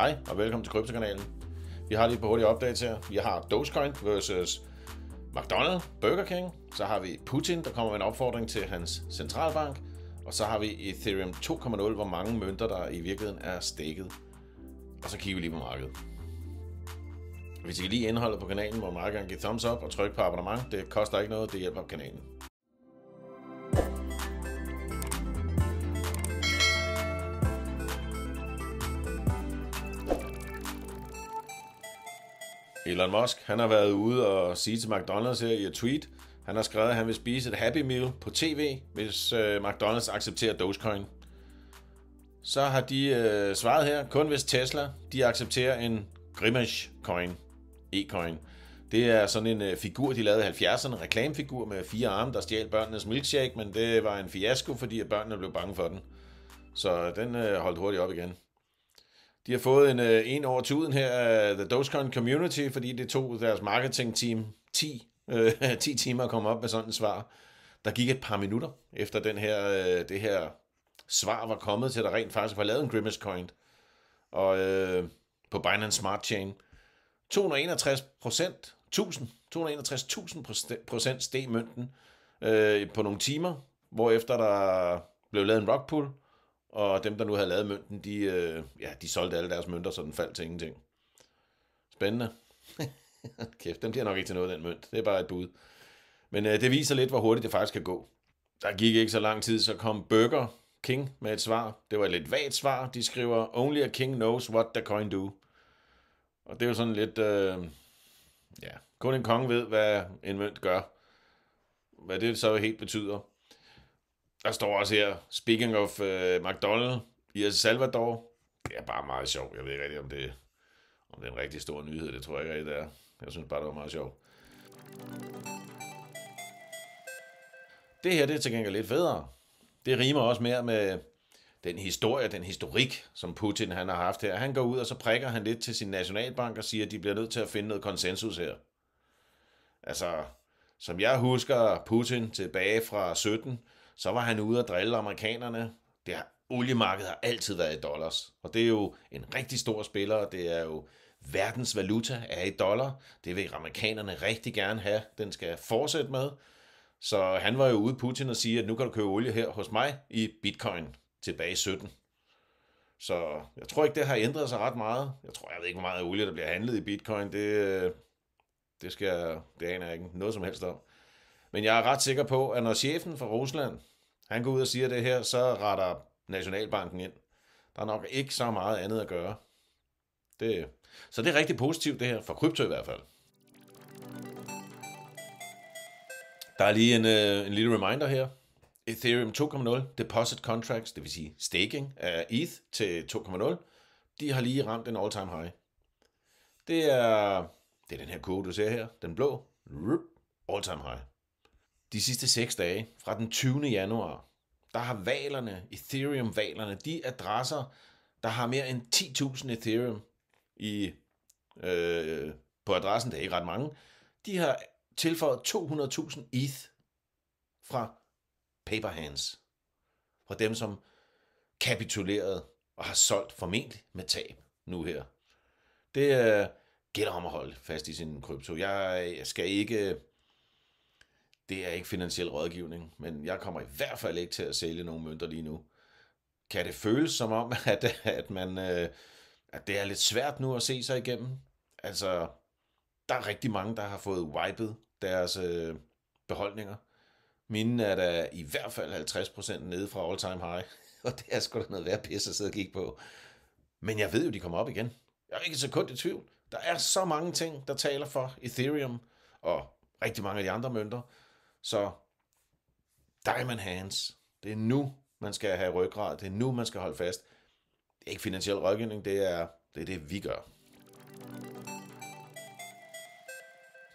Hej og velkommen til Kryptokanalen. Vi har lige et par hurtige updates her. Vi har Dogecoin versus McDonald's, Burger King. Så har vi Putin, der kommer med en opfordring til hans centralbank. Og så har vi Ethereum 2.0, hvor mange mønter, der i virkeligheden er stikket. Og så kigger vi lige på markedet. Hvis I kan lide indholdet på kanalen, må du meget gerne give thumbs up og tryk på abonnement. Det koster ikke noget, det hjælper kanalen. Elon Musk, han har været ude og sige til McDonald's her i et tweet, han har skrevet, at han vil spise et Happy Meal på tv, hvis øh, McDonald's accepterer Dogecoin. Så har de øh, svaret her, kun hvis Tesla, de accepterer en Grimace Coin, e-coin. Det er sådan en øh, figur, de lavede i 70'erne, en reklamefigur med fire arme, der stjal børnenes milkshake, men det var en fiasko, fordi børnene blev bange for den. Så den øh, holdt hurtigt op igen. De har fået en, øh, en over tuden her af The Dogecoin Community, fordi det tog deres marketing team 10, øh, 10 timer at komme op med sådan et svar. Der gik et par minutter efter den her, øh, det her svar var kommet til, at der rent faktisk var lavet en Grimace Coin og, øh, på Binance Smart Chain. 261 procent, 1000, 261.000 procent steg mønten øh, på nogle timer, hvorefter der blev lavet en rockpool, og dem, der nu havde lavet mønten, de, øh, ja, de solgte alle deres mønter, så den faldt til ingenting. Spændende. Kæft, den bliver nok ikke til noget, den mønt. Det er bare et bud. Men øh, det viser lidt, hvor hurtigt det faktisk kan gå. Der gik ikke så lang tid, så kom Burger King med et svar. Det var et lidt vagt svar. De skriver, only a king knows what the coin do. Og det er jo sådan lidt, øh, ja, kun en konge ved, hvad en mønt gør. Hvad det så helt betyder. Der står også her, speaking of uh, øh, McDonald's i El Salvador. Det er bare meget sjovt. Jeg ved ikke rigtig, om det, om det er en rigtig stor nyhed. Det tror jeg ikke rigtig, det er. Jeg synes bare, det var meget sjovt. Det her, det er til gengæld lidt federe. Det rimer også mere med den historie, den historik, som Putin han har haft her. Han går ud, og så prikker han lidt til sin nationalbank og siger, at de bliver nødt til at finde noget konsensus her. Altså, som jeg husker Putin tilbage fra 17, så var han ude og drille amerikanerne. Det har, oliemarkedet har altid været i dollars, og det er jo en rigtig stor spiller, og det er jo verdens valuta er i dollar. Det vil amerikanerne rigtig gerne have. Den skal fortsætte med. Så han var jo ude Putin og sige, at nu kan du købe olie her hos mig i bitcoin tilbage i 17. Så jeg tror ikke, det har ændret sig ret meget. Jeg tror, jeg ved ikke, hvor meget olie, der bliver handlet i bitcoin. Det, øh, det, skal, det aner jeg ikke noget som helst om. Men jeg er ret sikker på, at når chefen for Rusland, han går ud og siger det her, så retter Nationalbanken ind. Der er nok ikke så meget andet at gøre. Det, så det er rigtig positivt det her, for krypto i hvert fald. Der er lige en, øh, en lille reminder her. Ethereum 2.0, deposit contracts, det vil sige staking af ETH til 2.0, de har lige ramt en all-time high. Det er, det er den her kode, du ser her, den blå, all-time high de sidste 6 dage, fra den 20. januar, der har valerne, Ethereum-valerne, de adresser, der har mere end 10.000 Ethereum i, øh, på adressen, det er ikke ret mange, de har tilføjet 200.000 ETH fra paper hands, fra dem, som kapitulerede og har solgt formentlig med tab nu her. Det øh, gælder om at holde fast i sin krypto. Jeg, jeg skal ikke det er ikke finansiel rådgivning, men jeg kommer i hvert fald ikke til at sælge nogen mønter lige nu. Kan det føles som om, at, at, man, øh, at det er lidt svært nu at se sig igennem? Altså, der er rigtig mange, der har fået wiped deres øh, beholdninger. Mine er da i hvert fald 50% nede fra all-time high, og det er sgu da noget værd pisse at sidde og kigge på. Men jeg ved jo, de kommer op igen. Jeg er ikke så kun i tvivl. Der er så mange ting, der taler for Ethereum og rigtig mange af de andre mønter, så diamond hands. Det er nu, man skal have ryggrad. Det er nu, man skal holde fast. Det er ikke finansiel rådgivning, det er det, er det vi gør.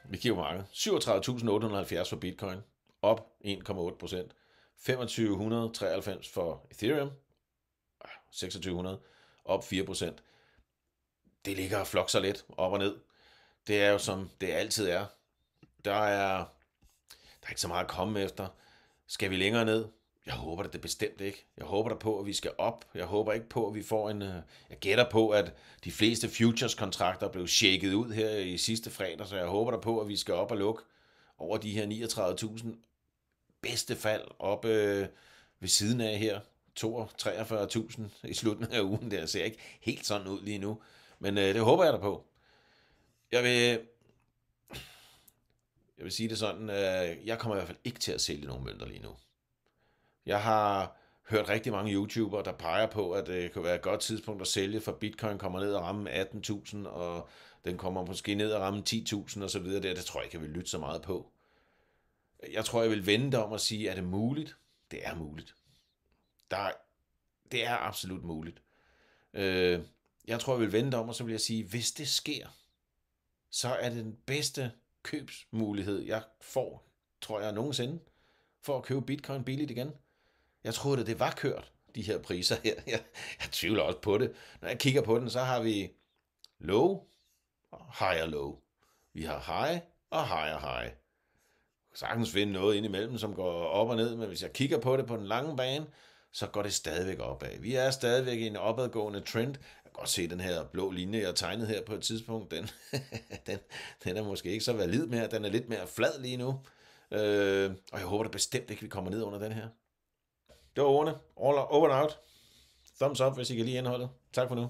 Vi kigger på markedet. 37.870 for bitcoin, op 1,8 procent. 2593 for Ethereum, 2600, op 4 procent. Det ligger og flokser lidt op og ned. Det er jo som det altid er. Der er der er ikke så meget at komme efter. Skal vi længere ned? Jeg håber det, det bestemt ikke. Jeg håber der på, at vi skal op. Jeg håber ikke på, at vi får en... Øh, jeg gætter på, at de fleste futures-kontrakter blev shaket ud her i sidste fredag, så jeg håber der på, at vi skal op og lukke over de her 39.000. Bedste fald op øh, ved siden af her. 43.000 i slutningen af ugen der. Ser ikke helt sådan ud lige nu. Men øh, det håber jeg da på. Jeg vil jeg vil sige det sådan, øh, jeg kommer i hvert fald ikke til at sælge nogen mønter lige nu. Jeg har hørt rigtig mange YouTubere, der peger på, at det kan være et godt tidspunkt at sælge, for bitcoin kommer ned og ramme 18.000, og den kommer måske ned og ramme 10.000 og så videre. Det, det tror jeg ikke, jeg vil lytte så meget på. Jeg tror, jeg vil vente om og sige, er det muligt? Det er muligt. Der, det er absolut muligt. Øh, jeg tror, jeg vil vente om, og så vil jeg sige, hvis det sker, så er det den bedste købsmulighed, jeg får, tror jeg nogensinde, for at købe bitcoin billigt igen. Jeg troede, at det var kørt, de her priser her. Jeg, jeg tvivler også på det. Når jeg kigger på den, så har vi low og higher low. Vi har high og high high. Sagtens finde noget indimellem, som går op og ned, men hvis jeg kigger på det på den lange bane, så går det stadigvæk opad. Vi er stadigvæk i en opadgående trend godt se, den her blå linje, jeg tegnede her på et tidspunkt, den, den, den er måske ikke så valid mere, den er lidt mere flad lige nu. Øh, og jeg håber da bestemt ikke, vi kommer ned under den her. Det var ordene. All over and out. Thumbs up, hvis I kan lide indholdet. Tak for nu.